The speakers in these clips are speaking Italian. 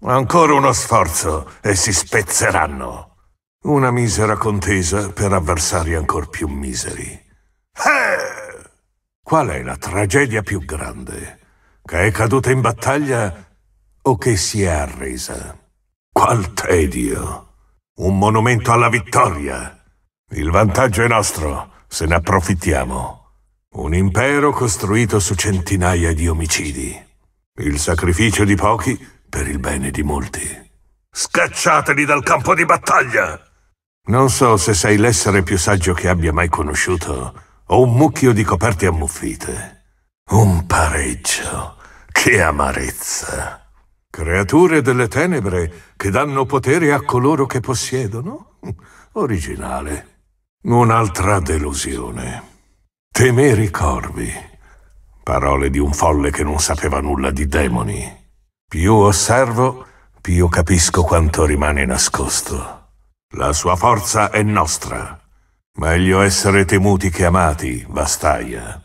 Ancora uno sforzo e si spezzeranno. Una misera contesa per avversari ancor più miseri. Eh! Qual è la tragedia più grande? Che è caduta in battaglia o che si è arresa? Qual tedio! Un monumento alla vittoria! Il vantaggio è nostro, se ne approfittiamo. Un impero costruito su centinaia di omicidi. Il sacrificio di pochi per il bene di molti. Scacciateli dal campo di battaglia! Non so se sei l'essere più saggio che abbia mai conosciuto, o un mucchio di coperte ammuffite. Un pareggio. Che amarezza! Creature delle tenebre che danno potere a coloro che possiedono? Originale. Un'altra delusione. Temere i corvi. Parole di un folle che non sapeva nulla di demoni. Più osservo, più capisco quanto rimane nascosto. La sua forza è nostra. Meglio essere temuti che amati, Vastaia.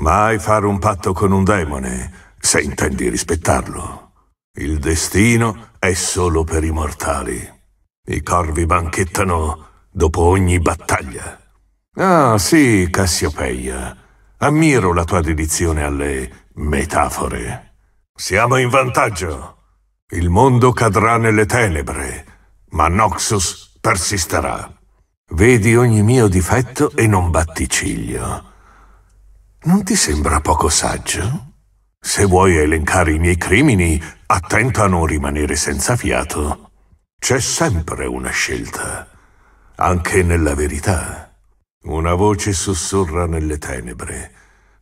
Mai fare un patto con un demone, se intendi rispettarlo. Il destino è solo per i mortali. I corvi banchettano dopo ogni battaglia. Ah, sì, Cassiopeia. Ammiro la tua dedizione alle metafore. Siamo in vantaggio. Il mondo cadrà nelle tenebre, ma Noxus persisterà. Vedi ogni mio difetto e non batti ciglio. Non ti sembra poco saggio? Se vuoi elencare i miei crimini, attento a non rimanere senza fiato. C'è sempre una scelta, anche nella verità. Una voce sussurra nelle tenebre,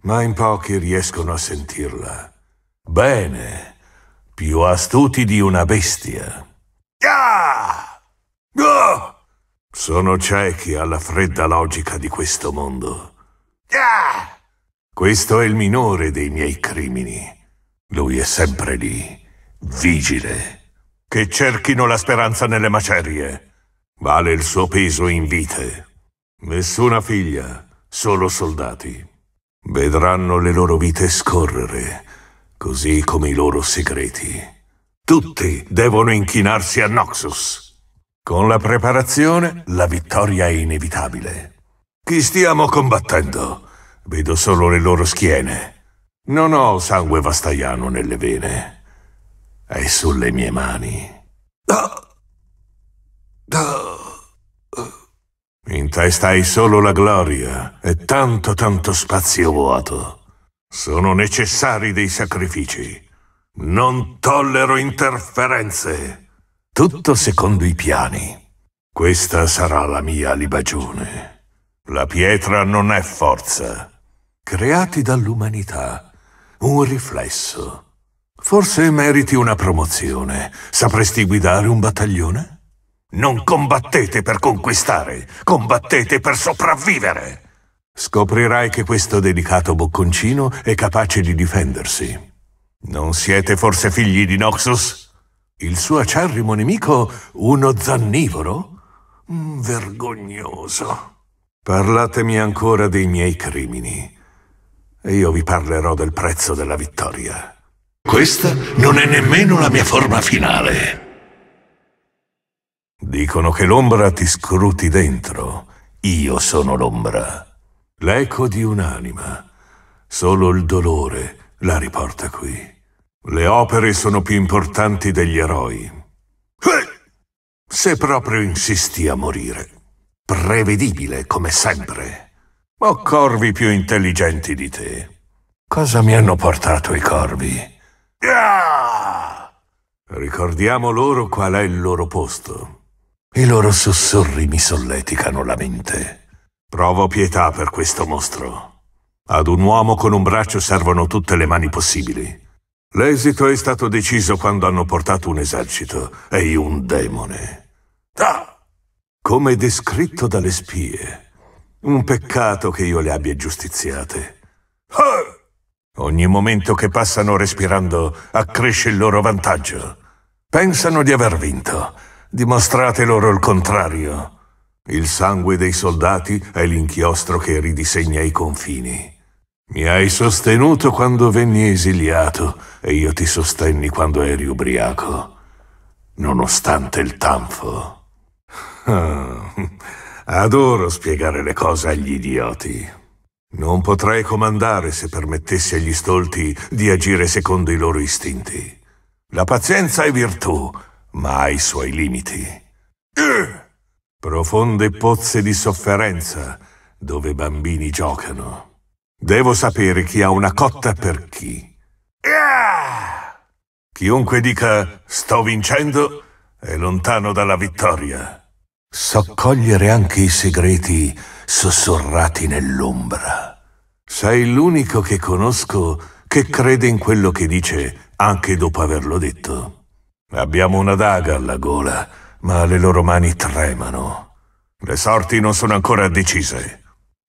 ma in pochi riescono a sentirla. Bene, più astuti di una bestia. Ah! Oh! Sono ciechi alla fredda logica di questo mondo. Ah! Questo è il minore dei miei crimini. Lui è sempre lì, vigile. Che cerchino la speranza nelle macerie. Vale il suo peso in vite. Nessuna figlia, solo soldati. Vedranno le loro vite scorrere così come i loro segreti. Tutti devono inchinarsi a Noxus. Con la preparazione, la vittoria è inevitabile. Chi stiamo combattendo? Vedo solo le loro schiene. Non ho sangue vastaiano nelle vene. È sulle mie mani. In testa hai solo la gloria e tanto tanto spazio vuoto. Sono necessari dei sacrifici. Non tollero interferenze. Tutto secondo i piani. Questa sarà la mia libagione. La pietra non è forza. Creati dall'umanità. Un riflesso. Forse meriti una promozione. Sapresti guidare un battaglione? Non combattete per conquistare, combattete per sopravvivere. Scoprirai che questo delicato bocconcino è capace di difendersi. Non siete forse figli di Noxus? Il suo acerrimo nemico, uno zannivoro? Mm, vergognoso. Parlatemi ancora dei miei crimini e io vi parlerò del prezzo della vittoria. Questa non è nemmeno la mia forma finale. Dicono che l'ombra ti scruti dentro. Io sono l'ombra l'eco di un'anima. Solo il dolore la riporta qui. Le opere sono più importanti degli eroi. Eh! Se proprio insisti a morire. Prevedibile, come sempre. Ho corvi più intelligenti di te. Cosa mi hanno portato i corvi? Ah! Ricordiamo loro qual è il loro posto. I loro sussurri mi solleticano la mente. Provo pietà per questo mostro. Ad un uomo con un braccio servono tutte le mani possibili. L'esito è stato deciso quando hanno portato un esercito e un demone. Ah! Come descritto dalle spie. Un peccato che io le abbia giustiziate. Ah! Ogni momento che passano respirando accresce il loro vantaggio. Pensano di aver vinto. Dimostrate loro il contrario. Il sangue dei soldati è l'inchiostro che ridisegna i confini. Mi hai sostenuto quando venni esiliato e io ti sostenni quando eri ubriaco, nonostante il tanfo. Ah, adoro spiegare le cose agli idioti. Non potrei comandare se permettessi agli stolti di agire secondo i loro istinti. La pazienza è virtù, ma ha i suoi limiti. Uh! profonde pozze di sofferenza dove bambini giocano. Devo sapere chi ha una cotta per chi. Chiunque dica sto vincendo è lontano dalla vittoria. So cogliere anche i segreti sussurrati nell'ombra. Sei l'unico che conosco che crede in quello che dice anche dopo averlo detto. Abbiamo una daga alla gola ma le loro mani tremano. Le sorti non sono ancora decise.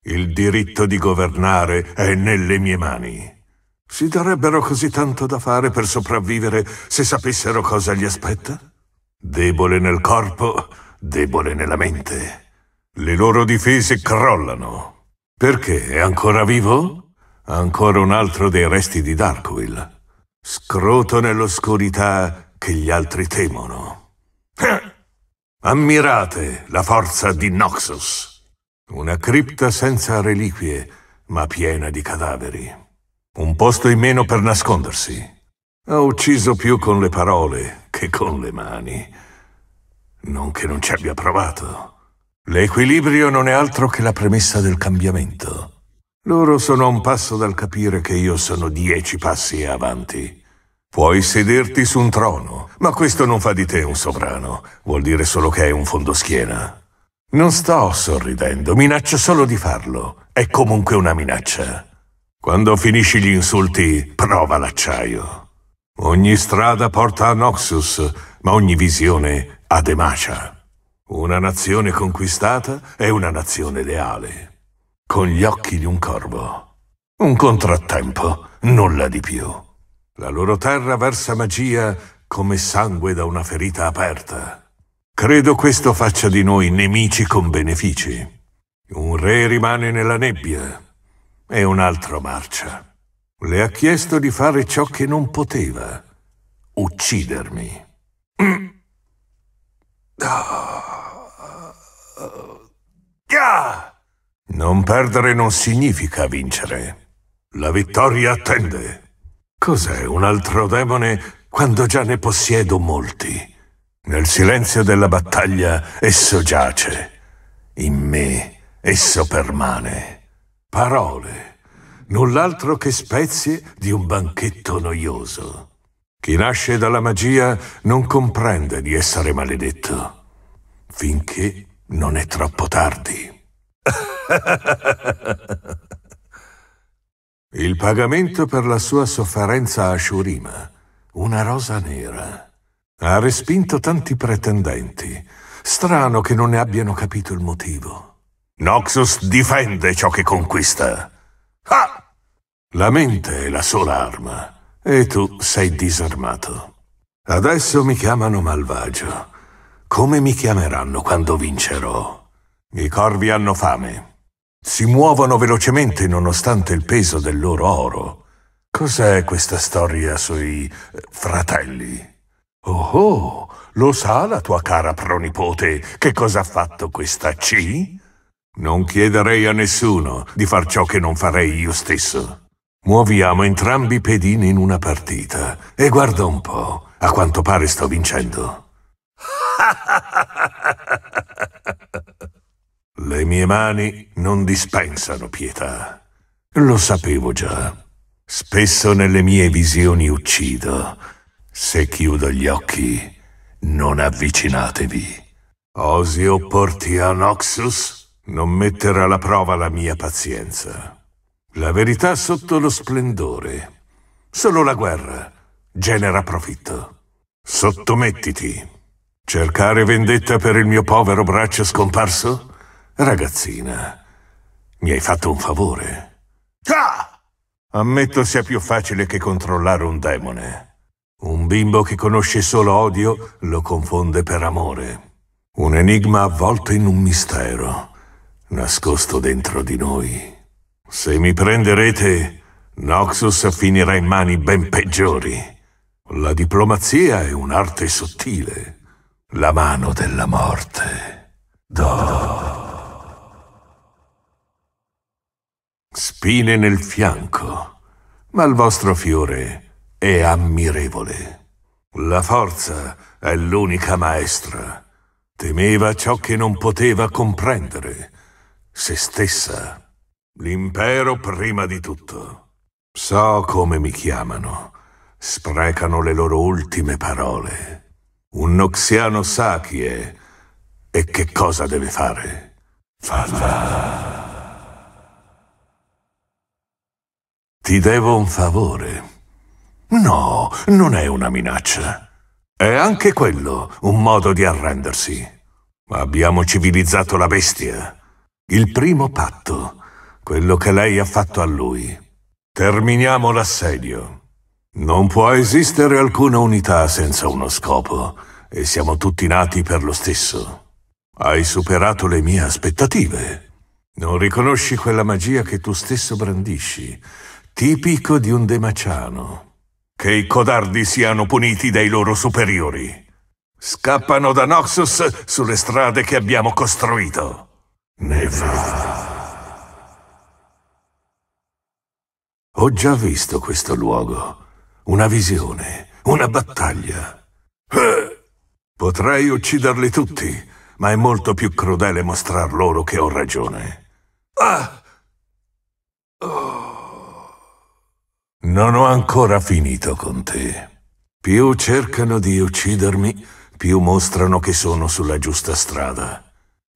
Il diritto di governare è nelle mie mani. Si darebbero così tanto da fare per sopravvivere se sapessero cosa gli aspetta? Debole nel corpo, debole nella mente. Le loro difese crollano. Perché è ancora vivo? Ancora un altro dei resti di Darkwill. Scroto nell'oscurità che gli altri temono. Ammirate la forza di Noxus, una cripta senza reliquie, ma piena di cadaveri. Un posto in meno per nascondersi. Ha ucciso più con le parole che con le mani. Non che non ci abbia provato. L'equilibrio non è altro che la premessa del cambiamento. Loro sono a un passo dal capire che io sono dieci passi avanti. Puoi sederti su un trono, ma questo non fa di te un sovrano, vuol dire solo che hai un fondoschiena. Non sto sorridendo, minaccio solo di farlo. È comunque una minaccia. Quando finisci gli insulti, prova l'acciaio. Ogni strada porta a Noxus, ma ogni visione ad Emacia. Una nazione conquistata è una nazione leale. Con gli occhi di un corvo. Un contrattempo, nulla di più. La loro terra versa magia come sangue da una ferita aperta. Credo questo faccia di noi nemici con benefici. Un re rimane nella nebbia e un altro marcia. Le ha chiesto di fare ciò che non poteva, uccidermi. Non perdere non significa vincere. La vittoria attende. Cos'è un altro demone quando già ne possiedo molti. Nel silenzio della battaglia esso giace, in me esso permane. Parole, null'altro che spezie di un banchetto noioso. Chi nasce dalla magia non comprende di essere maledetto, finché non è troppo tardi. Il pagamento per la sua sofferenza a Shurima una rosa nera. Ha respinto tanti pretendenti. Strano che non ne abbiano capito il motivo. Noxus difende ciò che conquista. Ah! La mente è la sola arma e tu sei disarmato. Adesso mi chiamano malvagio. Come mi chiameranno quando vincerò? I corvi hanno fame. Si muovono velocemente nonostante il peso del loro oro. Cos'è questa storia sui eh, fratelli? Oh, oh, lo sa la tua cara pronipote che cosa ha fatto questa C? Non chiederei a nessuno di far ciò che non farei io stesso. Muoviamo entrambi i pedini in una partita e guarda un po', a quanto pare sto vincendo. Le mie mani non dispensano pietà. Lo sapevo già. Spesso nelle mie visioni uccido. Se chiudo gli occhi, non avvicinatevi. Osio Portia Noxus non metterà alla prova la mia pazienza. La verità sotto lo splendore. Solo la guerra genera profitto. Sottomettiti. Cercare vendetta per il mio povero braccio scomparso? Ragazzina, mi hai fatto un favore. Ah! Ammetto sia più facile che controllare un demone. Un bimbo che conosce solo odio lo confonde per amore. Un enigma avvolto in un mistero, nascosto dentro di noi. Se mi prenderete, Noxus finirà in mani ben peggiori. La diplomazia è un'arte sottile. La mano della morte. Do. Spine nel fianco, ma il vostro fiore è ammirevole. La forza è l'unica maestra. Temeva ciò che non poteva comprendere, se stessa. L'impero prima di tutto. So come mi chiamano. Sprecano le loro ultime parole. Un noxiano sa chi è e che cosa deve fare. Falla. Ti devo un favore. No, non è una minaccia. È anche quello un modo di arrendersi. Abbiamo civilizzato la bestia. Il primo patto, quello che lei ha fatto a lui. Terminiamo l'assedio. Non può esistere alcuna unità senza uno scopo, e siamo tutti nati per lo stesso. Hai superato le mie aspettative. Non riconosci quella magia che tu stesso brandisci, tipico di un demaciano. Che i codardi siano puniti dai loro superiori. Scappano da Noxus sulle strade che abbiamo costruito. Ne va. Ho già visto questo luogo. Una visione, una battaglia. Potrei ucciderli tutti, ma è molto più crudele mostrar loro che ho ragione. Ah! Non ho ancora finito con te. Più cercano di uccidermi, più mostrano che sono sulla giusta strada.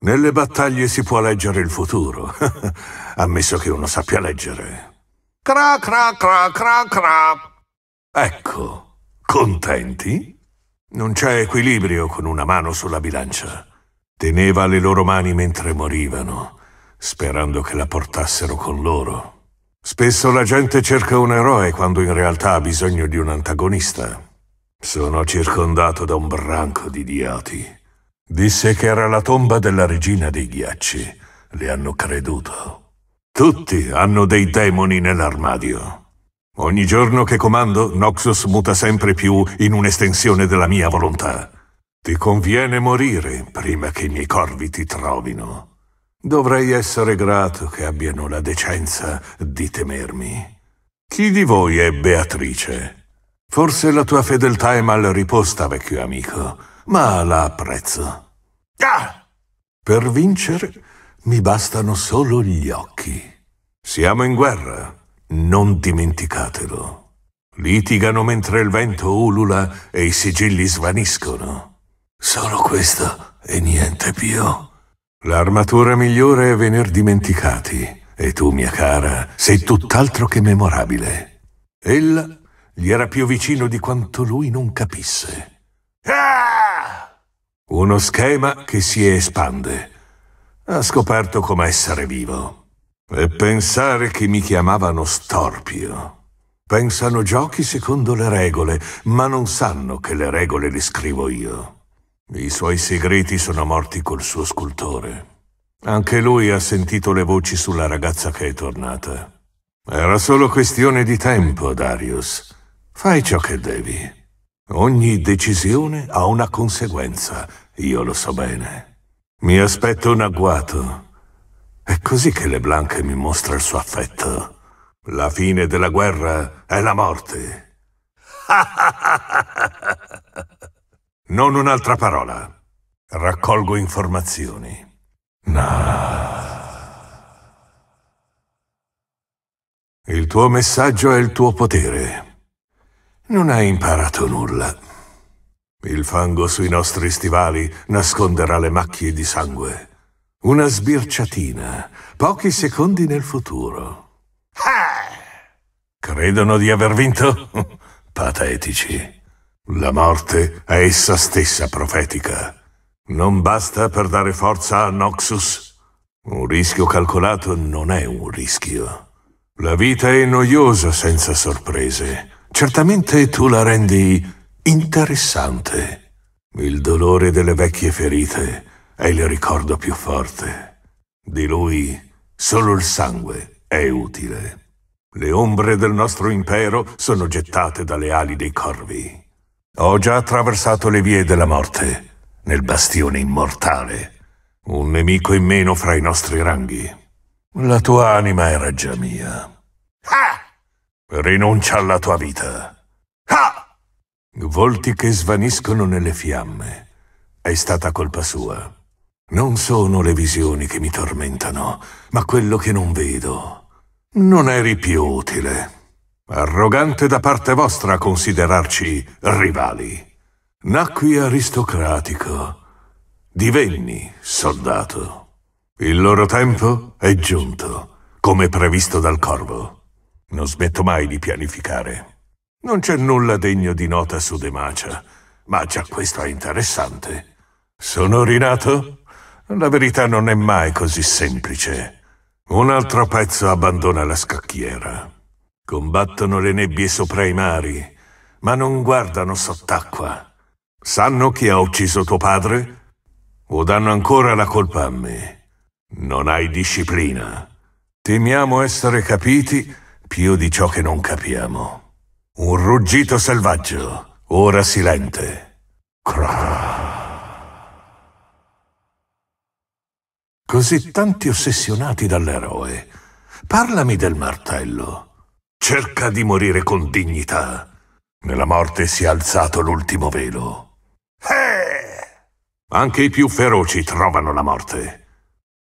Nelle battaglie si può leggere il futuro, ammesso che uno sappia leggere. Cra cra cra cra cra. Ecco, contenti? Non c'è equilibrio con una mano sulla bilancia. Teneva le loro mani mentre morivano, sperando che la portassero con loro. Spesso la gente cerca un eroe quando in realtà ha bisogno di un antagonista. Sono circondato da un branco di idioti. Disse che era la tomba della regina dei ghiacci. Le hanno creduto. Tutti hanno dei demoni nell'armadio. Ogni giorno che comando, Noxus muta sempre più in un'estensione della mia volontà. Ti conviene morire prima che i miei corvi ti trovino. Dovrei essere grato che abbiano la decenza di temermi. Chi di voi è Beatrice? Forse la tua fedeltà è mal riposta, vecchio amico, ma la apprezzo. Ah! Per vincere mi bastano solo gli occhi. Siamo in guerra, non dimenticatelo. Litigano mentre il vento ulula e i sigilli svaniscono. Solo questo e niente più. L'armatura migliore è venir dimenticati, e tu, mia cara, sei tutt'altro che memorabile. Ella gli era più vicino di quanto lui non capisse. Ah! Uno schema che si espande. Ha scoperto come essere vivo. E pensare che mi chiamavano storpio. Pensano giochi secondo le regole, ma non sanno che le regole le scrivo io. I suoi segreti sono morti col suo scultore. Anche lui ha sentito le voci sulla ragazza che è tornata. Era solo questione di tempo, Darius. Fai ciò che devi. Ogni decisione ha una conseguenza, io lo so bene. Mi aspetto un agguato. È così che le Blanche mi mostra il suo affetto. La fine della guerra è la morte. Non un'altra parola. Raccolgo informazioni. Nah. Il tuo messaggio è il tuo potere. Non hai imparato nulla. Il fango sui nostri stivali nasconderà le macchie di sangue. Una sbirciatina, pochi secondi nel futuro. Ah! Credono di aver vinto? Patetici. La morte è essa stessa profetica. Non basta per dare forza a Noxus. Un rischio calcolato non è un rischio. La vita è noiosa senza sorprese. Certamente tu la rendi interessante. Il dolore delle vecchie ferite è il ricordo più forte. Di lui solo il sangue è utile. Le ombre del nostro impero sono gettate dalle ali dei corvi. Ho già attraversato le vie della morte, nel bastione immortale. Un nemico in meno fra i nostri ranghi. La tua anima era già mia. Ah! Rinuncia alla tua vita. Ah! Volti che svaniscono nelle fiamme. È stata colpa sua. Non sono le visioni che mi tormentano, ma quello che non vedo. Non eri più utile. Arrogante da parte vostra considerarci rivali. Nacqui aristocratico, divenni soldato. Il loro tempo è giunto, come previsto dal corvo. Non smetto mai di pianificare. Non c'è nulla degno di nota su Demacia, ma già questo è interessante. Sono rinato? La verità non è mai così semplice. Un altro pezzo abbandona la scacchiera. Combattono le nebbie sopra i mari, ma non guardano sott'acqua. Sanno chi ha ucciso tuo padre? O danno ancora la colpa a me? Non hai disciplina. Temiamo essere capiti più di ciò che non capiamo. Un ruggito selvaggio, ora silente. Così tanti ossessionati dall'eroe. Parlami del martello. Cerca di morire con dignità. Nella morte si è alzato l'ultimo velo. Eh! Anche i più feroci trovano la morte.